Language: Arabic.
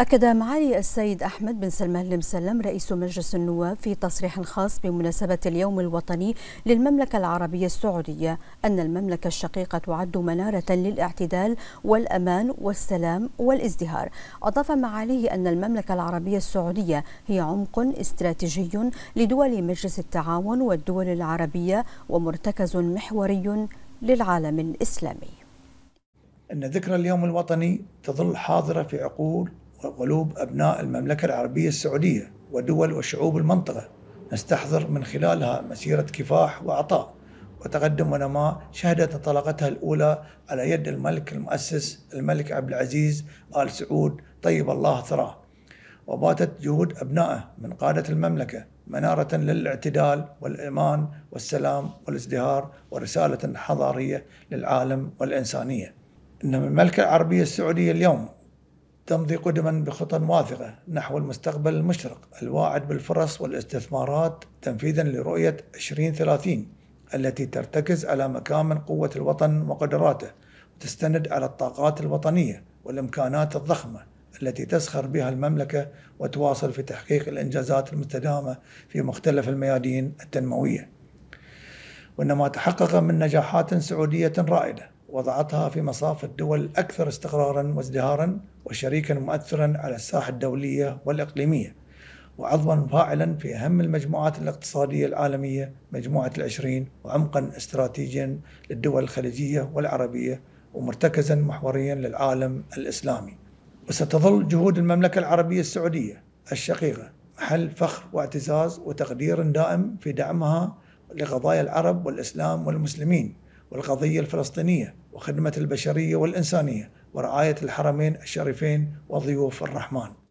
أكد معالي السيد أحمد بن سلمان المسلم رئيس مجلس النواب في تصريح خاص بمناسبة اليوم الوطني للمملكة العربية السعودية أن المملكة الشقيقة تعد منارة للاعتدال والأمان والسلام والازدهار أضاف معاليه أن المملكة العربية السعودية هي عمق استراتيجي لدول مجلس التعاون والدول العربية ومرتكز محوري للعالم الإسلامي أن ذكرى اليوم الوطني تظل حاضرة في عقول وقلوب أبناء المملكة العربية السعودية ودول وشعوب المنطقة نستحضر من خلالها مسيرة كفاح وعطاء وتقدم ونماء شهدت انطلاقتها الأولى على يد الملك المؤسس الملك عبد العزيز آل سعود طيب الله ثراه وباتت جهود أبنائه من قادة المملكة منارة للاعتدال والإيمان والسلام والازدهار ورسالة حضارية للعالم والإنسانية إن المملكة العربية السعودية اليوم تمضي قدما بخطى واثقة نحو المستقبل المشرق الواعد بالفرص والاستثمارات تنفيذا لرؤية 2030 التي ترتكز على مكامن قوة الوطن وقدراته وتستند على الطاقات الوطنية والإمكانات الضخمة التي تسخر بها المملكة وتواصل في تحقيق الإنجازات المستدامة في مختلف الميادين التنموية وإنما تحقق من نجاحات سعودية رائدة وضعتها في مصاف الدول الأكثر استقرارا وازدهارا وشريكا مؤثرا على الساحة الدولية والإقليمية وعضوا فاعلا في أهم المجموعات الاقتصادية العالمية مجموعة العشرين وعمقا استراتيجيا للدول الخليجية والعربية ومرتكزا محوريا للعالم الإسلامي وستظل جهود المملكة العربية السعودية الشقيقة محل فخر واعتزاز وتقدير دائم في دعمها لقضايا العرب والإسلام والمسلمين والقضية الفلسطينية وخدمة البشرية والإنسانية ورعاية الحرمين الشريفين وضيوف الرحمن